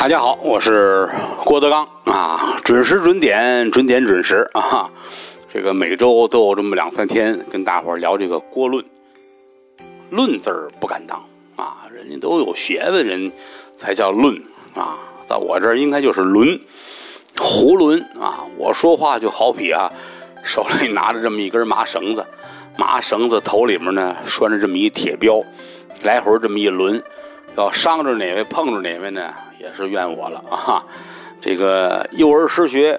大家好，我是郭德纲啊，准时准点，准点准时啊。这个每周都有这么两三天跟大伙儿聊这个“郭论”，论字儿不敢当啊，人家都有学问人才叫论啊，在我这儿应该就是轮，胡轮啊。我说话就好比啊，手里拿着这么一根麻绳子，麻绳子头里面呢拴着这么一铁标，来回这么一轮。要伤着哪位，碰着哪位呢？也是怨我了啊！这个幼儿失学，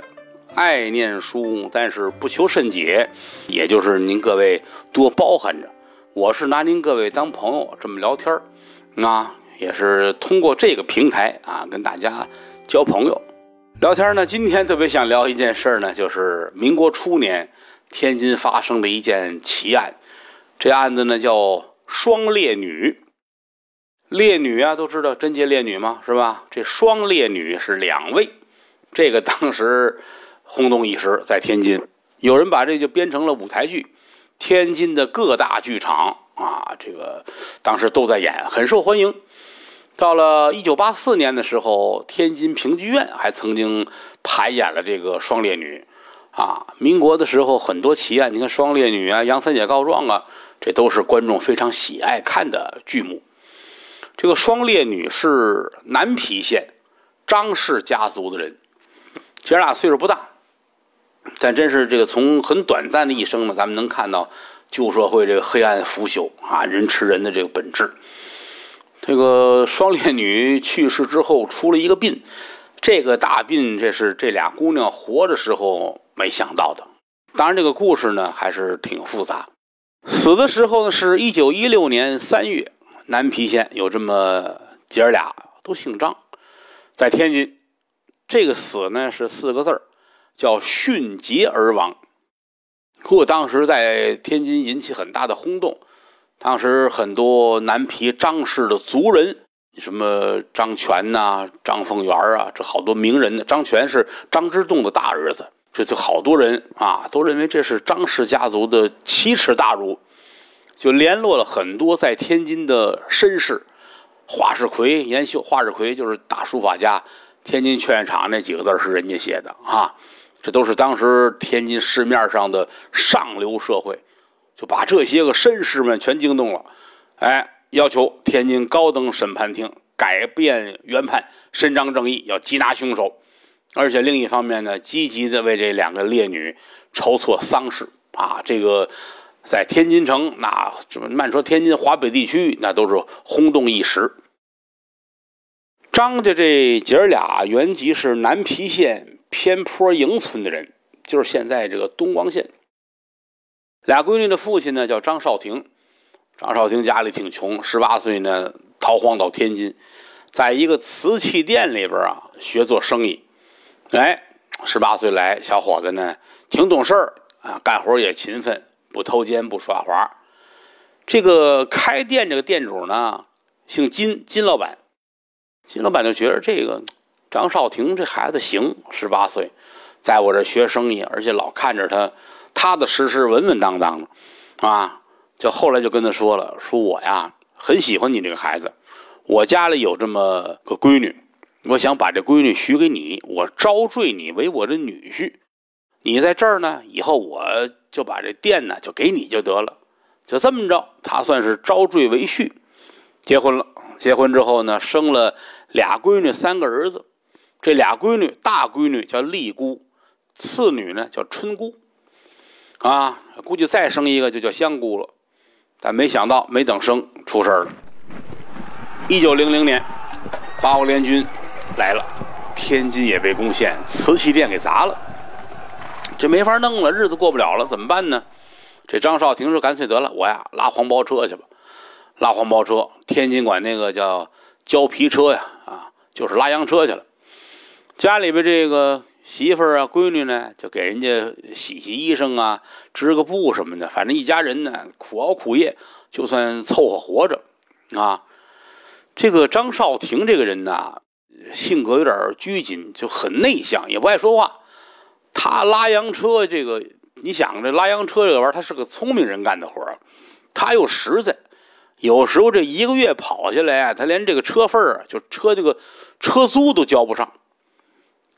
爱念书，但是不求甚解，也就是您各位多包涵着。我是拿您各位当朋友这么聊天儿，啊，也是通过这个平台啊，跟大家交朋友、聊天呢。今天特别想聊一件事儿呢，就是民国初年天津发生的一件奇案，这案子呢叫双烈女。烈女啊，都知道贞洁烈女吗？是吧？这双烈女是两位，这个当时轰动一时，在天津，有人把这就编成了舞台剧，天津的各大剧场啊，这个当时都在演，很受欢迎。到了一九八四年的时候，天津评剧院还曾经排演了这个双烈女，啊，民国的时候很多奇案，你看双烈女啊，杨三姐告状啊，这都是观众非常喜爱看的剧目。这个双烈女是南皮县张氏家族的人，姐俩岁数不大，但真是这个从很短暂的一生呢，咱们能看到旧社会这个黑暗腐朽啊，人吃人的这个本质。这个双烈女去世之后出了一个病，这个大病这是这俩姑娘活着时候没想到的。当然，这个故事呢还是挺复杂。死的时候呢是1916年3月。南皮县有这么姐儿俩，都姓张，在天津，这个死呢是四个字叫殉节而亡，我当时在天津引起很大的轰动。当时很多南皮张氏的族人，什么张全呐、张凤元啊，这好多名人呢。张全是张之洞的大儿子，这就好多人啊，都认为这是张氏家族的奇耻大辱。就联络了很多在天津的绅士，华世奎、严秀、华世奎就是大书法家，天津劝业场那几个字是人家写的啊，这都是当时天津市面上的上流社会，就把这些个绅士们全惊动了，哎，要求天津高等审判厅改变原判，伸张正义，要缉拿凶手，而且另一方面呢，积极地为这两个烈女筹措丧事啊，这个。在天津城，那慢说天津，华北地区那都是轰动一时。张家这姐儿俩原籍是南皮县偏坡营村的人，就是现在这个东光县。俩闺女的父亲呢叫张少廷，张少廷家里挺穷，十八岁呢逃荒到天津，在一个瓷器店里边啊学做生意。哎，十八岁来，小伙子呢挺懂事儿啊，干活也勤奋。不偷奸不耍滑，这个开店这个店主呢，姓金金老板，金老板就觉得这个张少廷这孩子行，十八岁，在我这学生意，而且老看着他踏踏实实、稳稳当当的，啊，就后来就跟他说了，说我呀很喜欢你这个孩子，我家里有这么个闺女，我想把这闺女许给你，我招赘你为我的女婿，你在这儿呢，以后我。就把这店呢，就给你就得了，就这么着，他算是招赘为婿，结婚了。结婚之后呢，生了俩闺女，三个儿子。这俩闺女，大闺女叫丽姑，次女呢叫春姑，啊，估计再生一个就叫香姑了。但没想到，没等生出事了。一九零零年，八国联军来了，天津也被攻陷，瓷器店给砸了。这没法弄了，日子过不了了，怎么办呢？这张少廷说：“干脆得了，我呀拉黄包车去吧，拉黄包车，天津管那个叫胶皮车呀，啊，就是拉洋车去了。家里边这个媳妇儿啊、闺女呢，就给人家洗洗衣裳啊、织个布什么的，反正一家人呢苦熬苦夜，就算凑合活着啊。这个张少廷这个人呢，性格有点拘谨，就很内向，也不爱说话。”他拉洋车，这个你想，这拉洋车这个玩意儿，他是个聪明人干的活儿，他又实在，有时候这一个月跑下来，他连这个车份儿，就车这个车租都交不上。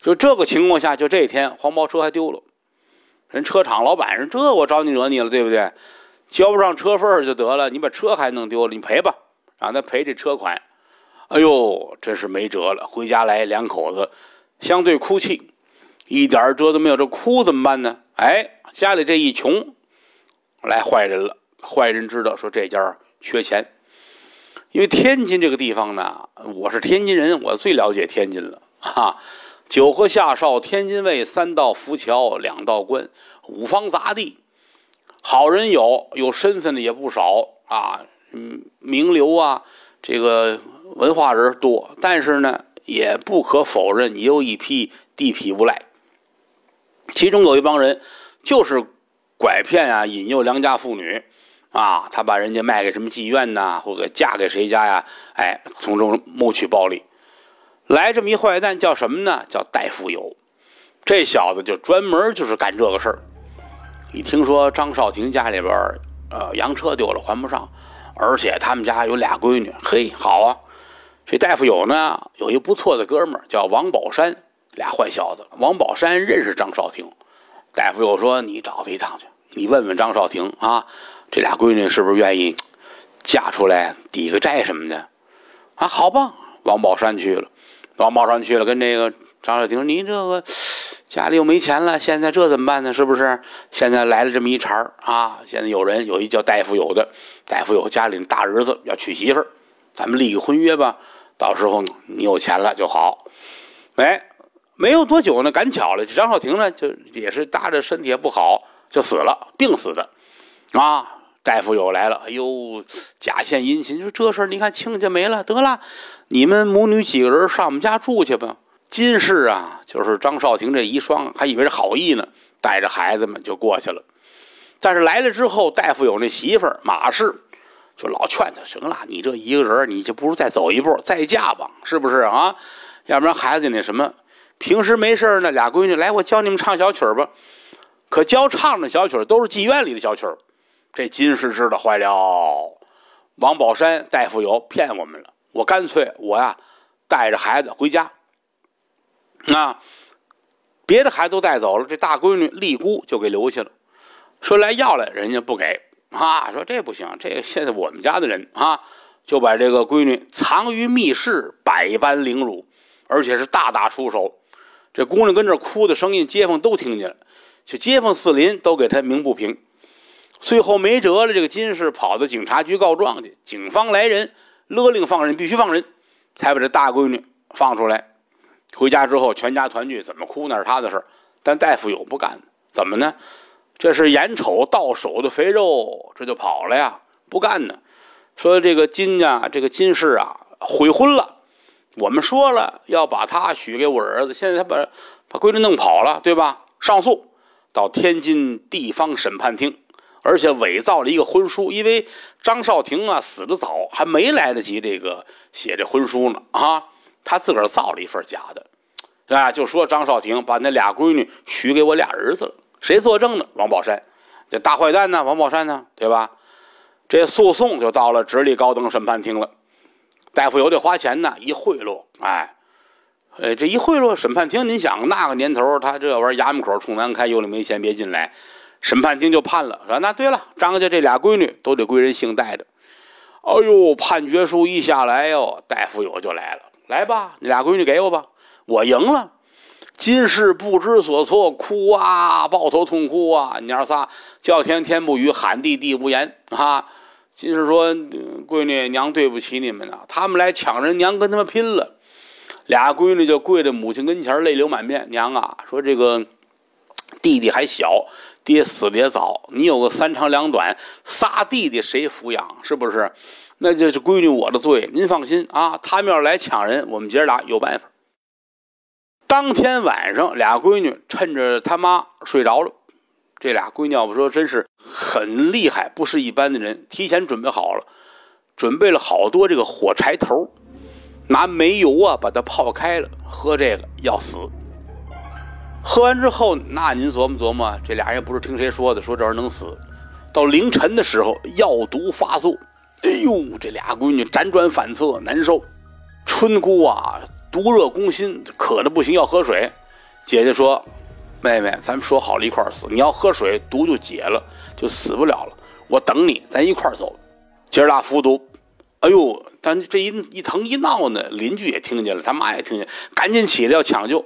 就这个情况下，就这一天，黄包车还丢了。人车厂老板说：“这我招你惹你了，对不对？交不上车份儿就得了，你把车还弄丢了，你赔吧，让他赔这车款。”哎呦，真是没辙了，回家来两口子相对哭泣。一点辙都没有，这哭怎么办呢？哎，家里这一穷，来坏人了。坏人知道说这家缺钱，因为天津这个地方呢，我是天津人，我最了解天津了啊。九河下梢，天津卫，三道浮桥，两道关，五方杂地，好人有，有身份的也不少啊，嗯，名流啊，这个文化人多，但是呢，也不可否认，也有一批地痞无赖。其中有一帮人，就是拐骗啊、引诱良家妇女，啊，他把人家卖给什么妓院呐，或者嫁给谁家呀？哎，从中牟取暴利。来这么一坏蛋叫什么呢？叫戴富友，这小子就专门就是干这个事儿。一听说张少廷家里边儿，呃，洋车丢了还不上，而且他们家有俩闺女，嘿，好啊。这戴富友呢，有一不错的哥们儿叫王宝山。俩坏小子，王宝山认识张少廷，大夫又说：“你找他一趟去，你问问张少廷啊，这俩闺女是不是愿意嫁出来抵个债什么的？”啊，好吧，王宝山去了。王宝山去了，跟这个张少廷，您这个家里又没钱了，现在这怎么办呢？是不是？现在来了这么一茬儿啊，现在有人有一叫大夫有的大夫有家里大儿子要娶媳妇，咱们立个婚约吧，到时候你有钱了就好。哎。没有多久呢，赶巧了，张少廷呢，就也是搭着身体也不好，就死了，病死的，啊，大夫又来了，哎呦，假献殷勤，说这事儿，你看亲家没了，得了，你们母女几个人上我们家住去吧。金氏啊，就是张少廷这遗孀，还以为是好意呢，带着孩子们就过去了。但是来了之后，大夫有那媳妇儿马氏，就老劝他，什么你这一个人，你就不如再走一步，再嫁吧，是不是啊？要不然孩子就那什么。平时没事呢，俩闺女来，我教你们唱小曲儿吧。可教唱的小曲儿都是妓院里的小曲儿。这金氏知道坏了，王宝山大夫有骗我们了。我干脆我呀带着孩子回家。那别的孩子都带走了，这大闺女丽姑就给留下了。说来要来，人家不给啊。说这不行，这现在我们家的人啊，就把这个闺女藏于密室，百般凌辱，而且是大打出手。这姑娘跟这哭的声音，街坊都听见了，就街坊四邻都给她鸣不平，最后没辙了，这个金氏跑到警察局告状去，警方来人勒令放人，必须放人，才把这大闺女放出来。回家之后，全家团聚，怎么哭那是她的事，但大夫有不干怎么呢？这是眼瞅到手的肥肉，这就跑了呀，不干呢。说这个金家，这个金氏啊，悔婚了。我们说了要把他许给我儿子，现在他把把闺女弄跑了，对吧？上诉到天津地方审判厅，而且伪造了一个婚书，因为张少廷啊死的早，还没来得及这个写这婚书呢啊，他自个儿造了一份假的，啊，就说张少廷把那俩闺女许给我俩儿子了，谁作证呢？王宝山，这大坏蛋呢？王宝山呢？对吧？这诉讼就到了直隶高等审判厅了。大夫有得花钱呢，一贿赂，哎，哎，这一贿赂，审判厅，您想那个年头，他这玩意儿衙门口冲南开，有里没钱别进来，审判厅就判了，说那对了，张家这俩闺女都得归人姓戴的，哎呦，判决书一下来哟，大夫有就来了，来吧，你俩闺女给我吧，我赢了，金氏不知所措，哭啊，抱头痛哭啊，娘仨叫天天不语，喊地地不言啊。先是说：“闺女，娘对不起你们呐，他们来抢人，娘跟他们拼了。”俩闺女就跪在母亲跟前，泪流满面：“娘啊，说这个弟弟还小，爹死的也早，你有个三长两短，仨弟弟谁抚养？是不是？那就是闺女我的罪。您放心啊，他们要来抢人，我们姐俩有办法。”当天晚上，俩闺女趁着他妈睡着了。这俩闺女要不说，真是很厉害，不是一般的人。提前准备好了，准备了好多这个火柴头，拿煤油啊把它泡开了，喝这个要死。喝完之后，那您琢磨琢磨，这俩人也不是听谁说的，说这玩意儿能死。到凌晨的时候，药毒发作，哎呦，这俩闺女辗转反侧，难受。春姑啊，毒热攻心，渴的不行，要喝水。姐姐说。妹妹，咱们说好了，一块死。你要喝水，毒就解了，就死不了了。我等你，咱一块走。今儿大服毒，哎呦！但这一一疼一闹呢，邻居也听见了，咱妈也听见，赶紧起来要抢救。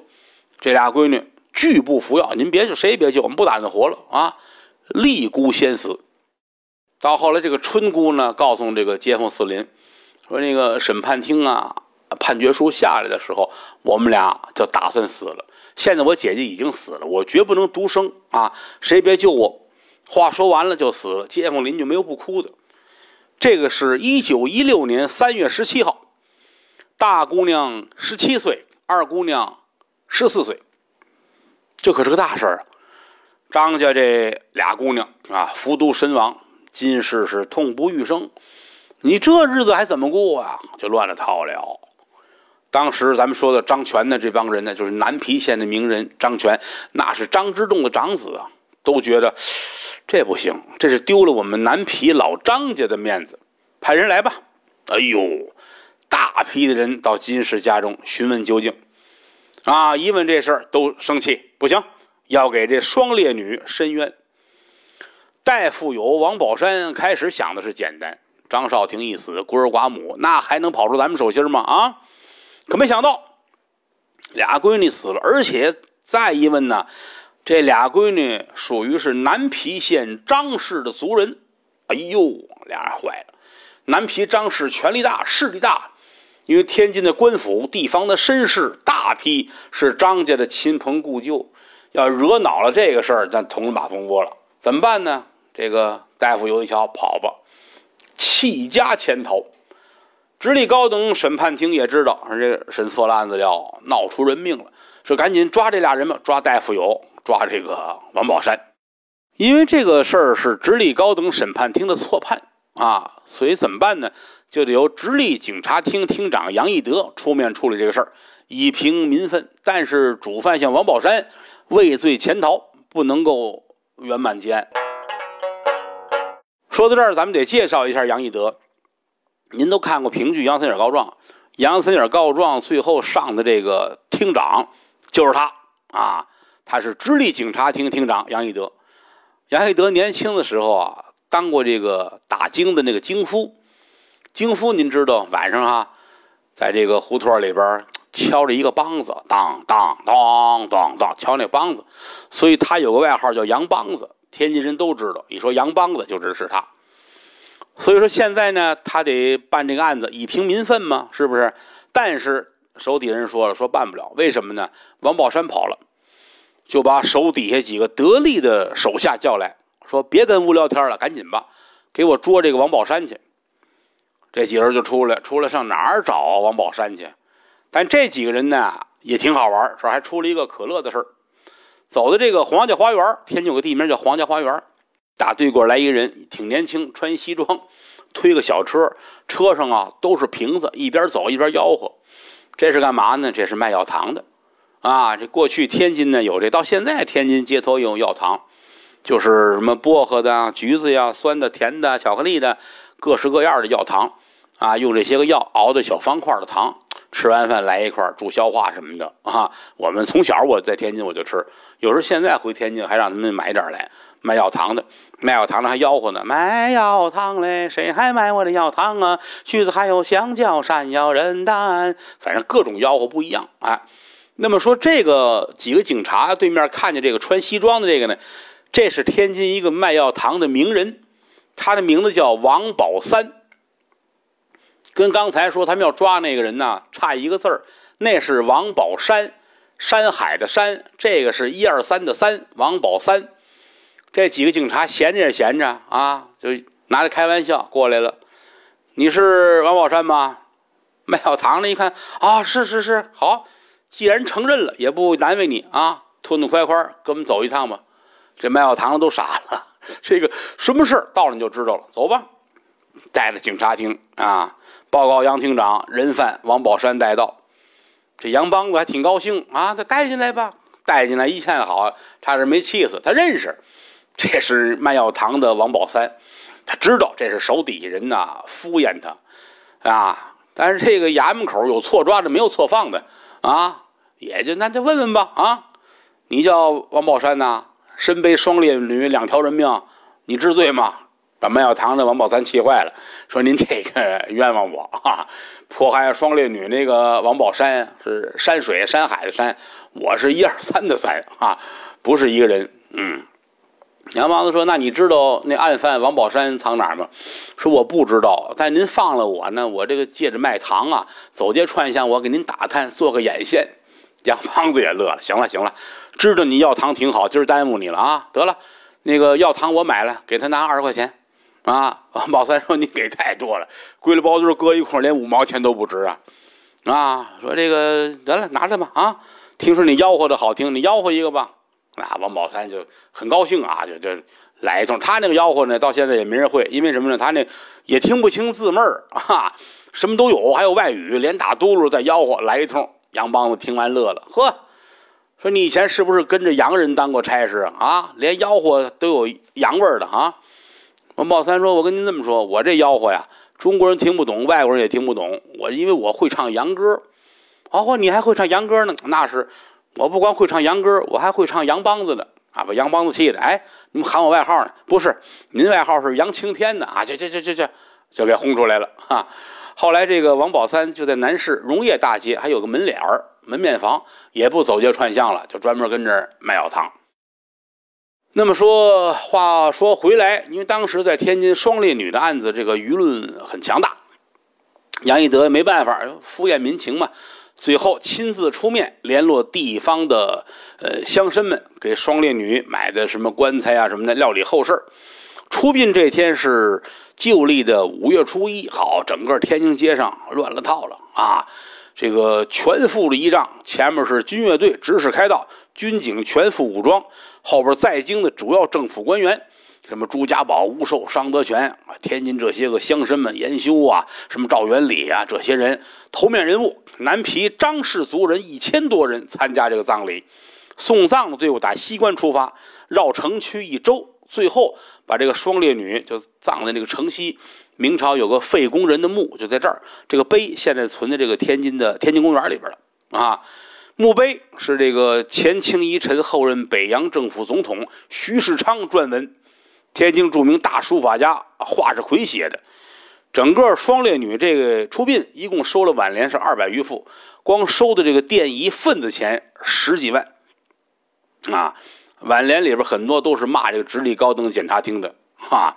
这俩闺女拒不服药，您别救谁也别救，我们不打算活了啊！丽姑先死。到后来，这个春姑呢，告诉这个街坊四邻，说那个审判厅啊。判决书下来的时候，我们俩就打算死了。现在我姐姐已经死了，我绝不能独生啊！谁别救我！话说完了就死了，街坊邻居没有不哭的。这个是一九一六年三月十七号，大姑娘十七岁，二姑娘十四岁，这可是个大事儿啊！张家这俩姑娘啊，服毒身亡，今世是痛不欲生，你这日子还怎么过啊？就乱了套了。当时咱们说的张权的这帮人呢，就是南皮县的名人。张权那是张之洞的长子啊，都觉得这不行，这是丢了我们南皮老张家的面子。派人来吧，哎呦，大批的人到金氏家中询问究竟。啊，一问这事儿都生气，不行，要给这双烈女伸冤。戴富有、王宝山开始想的是简单，张少廷一死，孤儿寡母，那还能跑出咱们手心吗？啊！可没想到，俩闺女死了，而且再一问呢，这俩闺女属于是南皮县张氏的族人。哎呦，俩人坏了！南皮张氏权力大、势力大，因为天津的官府、地方的绅士，大批是张家的亲朋故旧。要惹恼了这个事儿，那捅了马蜂窝了。怎么办呢？这个大夫有一条，跑吧，弃家潜逃。直隶高等审判厅也知道，这审错了案子了，闹出人命了，说赶紧抓这俩人吧，抓大夫友，抓这个王宝山，因为这个事儿是直隶高等审判厅的错判啊，所以怎么办呢？就得由直隶警察厅厅长杨义德出面处理这个事儿，以平民愤。但是主犯像王宝山畏罪潜逃，不能够圆满结案。说到这儿，咱们得介绍一下杨义德。您都看过评剧《杨三姐告状》，杨三姐告状最后上的这个厅长就是他啊，他是直隶警察厅厅长杨义德。杨义德年轻的时候啊，当过这个打京的那个京夫。京夫您知道，晚上啊，在这个胡同里边敲着一个梆子，当当当当当，敲那梆子，所以他有个外号叫杨梆子，天津人都知道，一说杨梆子就知是他。所以说现在呢，他得办这个案子，以平民愤嘛，是不是？但是手底下人说了，说办不了，为什么呢？王宝山跑了，就把手底下几个得力的手下叫来说：“别跟无聊天了，赶紧吧，给我捉这个王宝山去。”这几个人就出来，出来上哪儿找王宝山去？但这几个人呢，也挺好玩，说还出了一个可乐的事儿，走的这个皇家花园，天津有个地名叫皇家花园。大队过来一人，挺年轻，穿西装，推个小车，车上啊都是瓶子，一边走一边吆喝，这是干嘛呢？这是卖药糖的，啊，这过去天津呢有这，到现在天津街头有药糖，就是什么薄荷的、橘子呀、酸的、甜的、巧克力的，各式各样的药糖，啊，用这些个药熬的小方块的糖，吃完饭来一块助消化什么的啊。我们从小我在天津我就吃，有时候现在回天津还让他们买点儿来卖药糖的。卖药糖的还吆喝呢，卖药糖嘞，谁还买我的药糖啊？续子还有香蕉、山药、人蛋，反正各种吆喝不一样。哎，那么说这个几个警察对面看见这个穿西装的这个呢，这是天津一个卖药糖的名人，他的名字叫王宝三。跟刚才说他们要抓那个人呢差一个字儿，那是王宝山，山海的山，这个是一二三的三，王宝三。这几个警察闲着也闲着啊，就拿着开玩笑过来了。你是王宝山吧？麦小唐呢？一看啊，是是是，好，既然承认了，也不难为你啊，痛痛快快跟我们走一趟吧。这麦小唐都傻了，这 个什么事儿到了你就知道了。走吧，带到警察厅啊，报告杨厅长，人犯王宝山带到。这杨帮子还挺高兴啊，他带进来吧，带进来，一看好，差点没气死，他认识。这是卖药堂的王宝三，他知道这是手底下人呐敷衍他，啊！但是这个衙门口有错抓的没有错放的啊，也就那就问问吧啊！你叫王宝山呐，身背双烈女两条人命，你知罪吗？把卖药堂的王宝三气坏了，说您这个 冤枉我啊！迫害双烈女那个王宝山是山水山海的山，我是一二三的三啊，不是一个人，嗯。杨梆子说：“那你知道那案犯王宝山藏哪儿吗？”说：“我不知道。但您放了我呢，我这个借着卖糖啊，走街串巷，我给您打探，做个眼线。”杨梆子也乐了：“行了行了，知道你要糖挺好，今儿耽误你了啊。得了，那个药糖我买了，给他拿二十块钱。”啊，王宝山说：“你给太多了，龟了包堆搁一块连五毛钱都不值啊。”啊，说这个得了，拿着吧。啊，听说你吆喝的好听，你吆喝一个吧。那王宝三就很高兴啊，就就来一通。他那个吆喝呢，到现在也没人会，因为什么呢？他那也听不清字儿儿啊，什么都有，还有外语，连打嘟噜再吆喝来一通。杨梆子听完乐了，呵，说你以前是不是跟着洋人当过差事啊？啊，连吆喝都有洋味儿的啊？王宝三说，我跟您这么说，我这吆喝呀，中国人听不懂，外国人也听不懂。我因为我会唱洋歌，哦，你还会唱洋歌呢？那是。我不光会唱洋歌，我还会唱洋梆子呢！啊，把洋梆子气的，哎，你们喊我外号呢？不是，您外号是杨青天呢！啊，这这这这这，就给轰出来了哈。后来这个王宝三就在南市荣业大街还有个门脸儿门面房，也不走街串巷了，就专门跟这儿卖药糖。那么说话说回来，因为当时在天津双烈女的案子，这个舆论很强大，杨义德没办法，敷衍民情嘛。最后亲自出面联络地方的呃乡绅们，给双烈女买的什么棺材啊什么的，料理后事。出殡这天是旧历的五月初一，好，整个天津街上乱了套了啊！这个全副的仪仗，前面是军乐队指使开道，军警全副武装，后边在京的主要政府官员。什么朱家宝、吴寿、商德全啊，天津这些个乡绅们研修啊，什么赵元礼啊，这些人头面人物，南皮张氏族人一千多人参加这个葬礼，送葬的队伍打西关出发，绕城区一周，最后把这个双烈女就葬在这个城西。明朝有个废宫人的墓就在这儿，这个碑现在存在这个天津的天津公园里边了啊。墓碑是这个前清遗臣，后任北洋政府总统徐世昌撰文。天津著名大书法家华世奎写的，整个双烈女这个出殡，一共收了挽联是二百余副，光收的这个奠仪份子钱十几万，啊，挽联里边很多都是骂这个直隶高等检察厅的，哈，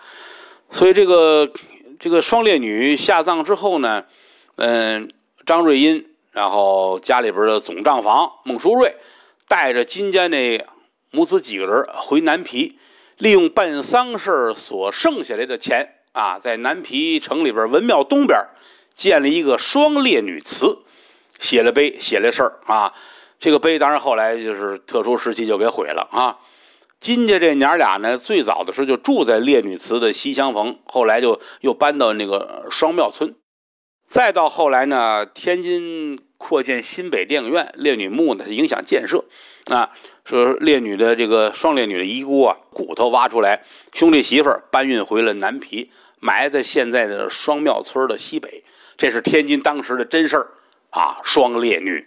所以这个这个双烈女下葬之后呢，嗯，张瑞英，然后家里边的总账房孟淑瑞，带着金家那母子几个人回南皮。利用办丧事儿所剩下来的钱啊，在南皮城里边文庙东边，建了一个双烈女祠，写了碑，写了事儿啊。这个碑当然后来就是特殊时期就给毁了啊。金家这娘俩呢，最早的时候就住在烈女祠的西厢房，后来就又搬到那个双庙村，再到后来呢，天津扩建新北电影院，烈女墓呢影响建设。啊，说烈女的这个双烈女的遗孤啊，骨头挖出来，兄弟媳妇儿搬运回了南皮，埋在现在的双庙村的西北。这是天津当时的真事儿啊，双烈女。